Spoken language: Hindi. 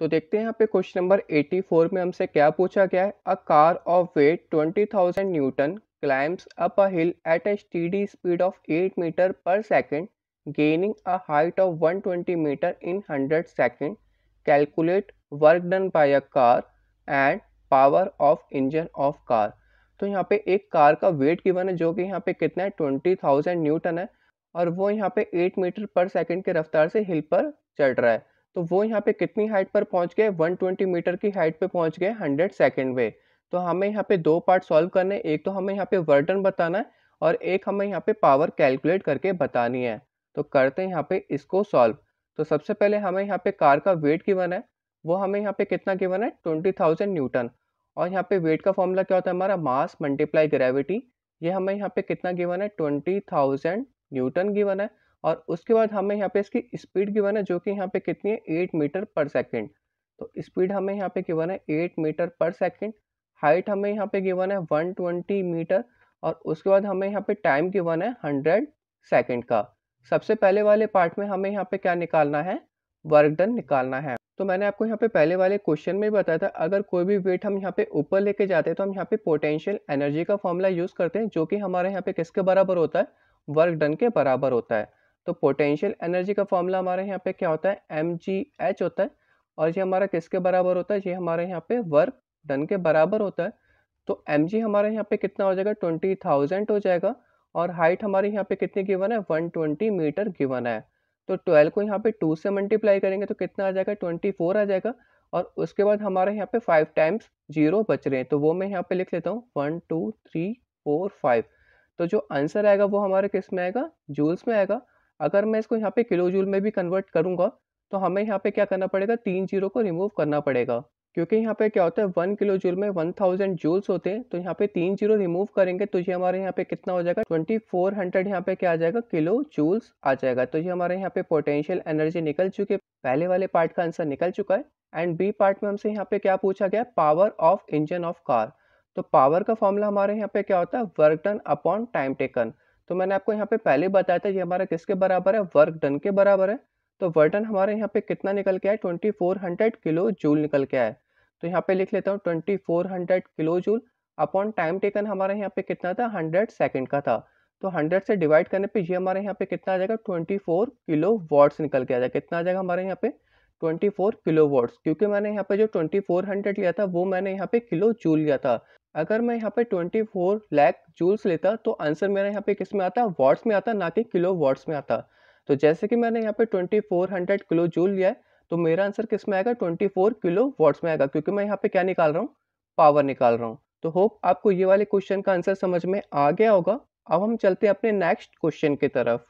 तो देखते हैं यहाँ पे क्वेश्चन नंबर 84 में हमसे क्या पूछा गया है a car of weight 20,000 newton climbs up a hill at a steady speed of 8 metre per second gaining a height of 120 metre in 100 second calculate work done by a car and power of engine of car तो यहाँ पे एक कार का वेट गिवन है जो कि यहाँ पे कितना है ट्वेंटी न्यूटन है और वो यहाँ पे एट मीटर पर सेकेंड के रफ्तार से हिल पर चढ़ रहा है तो वो यहाँ पे कितनी हाइट पर पहुँच गए 120 मीटर की हाइट पे पहुँच गए 100 सेकेंड वे तो हमें यहाँ पे दो पार्ट सॉल्व करने एक तो हमें यहाँ पे वर्टन बताना है और एक हमें यहाँ पे पावर कैलकुलेट करके बतानी है तो करते हैं यहाँ पे इसको सॉल्व तो सबसे पहले हमें यहाँ पे कार का वेट गिवन है वो हमें यहाँ पे कितना गिवन है ट्वेंटी थाउजेंड न्यूटन और यहाँ पे वेट का फॉर्मूला क्या होता है हमारा मास मल्टीप्लाई ग्रेविटी ये हमें यहाँ पे कितना गिवन है ट्वेंटी थाउजेंड न्यूटन गिवन है और उसके बाद हमें यहाँ पे इसकी स्पीड की है जो कि यहाँ पे कितनी है एट मीटर पर सेकेंड तो स्पीड हमें यहाँ पे की है eight metre per second height हमें यहाँ पे की है वन ट्वेंटी मीटर और उसके बाद हमें यहाँ पे टाइम की है हंड्रेड सेकेंड का सबसे पहले वाले पार्ट में हमें यहाँ पे क्या निकालना है वर्क डन निकालना है तो मैंने आपको यहाँ पे पहले वाले क्वेश्चन में बताया था अगर कोई भी वेट हम यहाँ पे ऊपर लेके जाते हैं तो हम यहाँ पे पोटेंशियल एनर्जी का फॉर्मूला यूज़ करते हैं जो कि हमारे यहाँ पे किसके बराबर होता है वर्क डन के बराबर होता है तो पोटेंशियल एनर्जी का फॉर्मूला हमारे यहाँ पे क्या होता है एम जी एच होता है और ये हमारा किसके बराबर होता है ये हमारे यहाँ पे वर्क डन के बराबर होता है तो एम जी हमारे यहाँ पे कितना हो जाएगा ट्वेंटी थाउजेंड हो जाएगा और हाइट हमारे यहाँ पे कितनी गिवन है वन ट्वेंटी मीटर गिवन है तो ट्वेल्व को यहाँ पे टू से मल्टीप्लाई करेंगे तो कितना आ जाएगा ट्वेंटी फोर आ जाएगा और उसके बाद हमारे यहाँ पे फाइव टाइम्स जीरो बच रहे हैं तो वो मैं यहाँ पे लिख लेता हूँ one two three four five तो जो आंसर आएगा वो हमारे किस में आएगा जूल्स में आएगा अगर मैं इसको यहाँ पे किलो जूल में भी कन्वर्ट करूँगा तो हमें यहाँ पे क्या करना पड़ेगा तीन जीरो को रिमूव करना पड़ेगा क्योंकि यहाँ पे क्या होता है वन किलो जूल में वन थाउजेंड जूल्स होते हैं तो यहाँ पे तीन जीरो रिमूव करेंगे तो ये हमारे यहाँ पे कितना हो जाएगा ट्वेंटी फोर हंड्रेड यहाँ पे क्या आ जाएगा किलो जूल्स आ जाएगा तो ये हमारे यहाँ पे पोटेंशियल एनर्जी निकल चुके पहले वाले पार्ट का आंसर निकल चुका है एंड बी पार्ट में हमसे यहाँ पे क्या पूछा गया power of engine of car तो पावर का फॉर्मूला हमारे यहाँ पे क्या होता है work done upon time taken तो मैंने आपको यहाँ पे पहले बताया था ये हमारा किसके बराबर है वर्क डन के बराबर है तो डन हमारे यहाँ पे कितना निकल के आया twenty four hundred kilo joule निकल के आया तो यहाँ पे लिख लेता हूँ twenty four hundred kilo joule upon time taken हमारे यहाँ पे कितना था हंड्रेड सेकेंड का था तो हंड्रेड से डिवाइड करने पे ये हमारे यहाँ पे कितना आ जाएगा ट्वेंटी फोर किलो वॉट्स निकल के आ जाएगा कितना आ जाएगा हमारे यहाँ पे 24 किलो वॉट्स क्योंकि मैंने यहाँ पे जो 2400 लिया था वो मैंने यहाँ पे किलो जूल लिया था अगर मैं यहाँ पे 24 लाख जूल्स लेता तो आंसर मेरा यहाँ पे किस में आता वॉट्स में आता ना कि किलो वॉट्स में आता तो जैसे कि मैंने यहाँ पे 2400 किलो जूल लिया है तो मेरा आंसर किस में आएगा 24 किलो वॉट्स में आएगा क्योंकि मैं यहाँ पे क्या निकाल रहा हूँ पावर निकाल रहा हूँ तो होप आपको ये वाले क्वेश्चन का आंसर समझ में आ गया होगा अब हम चलते हैं अपने नेक्स्ट क्वेश्चन की तरफ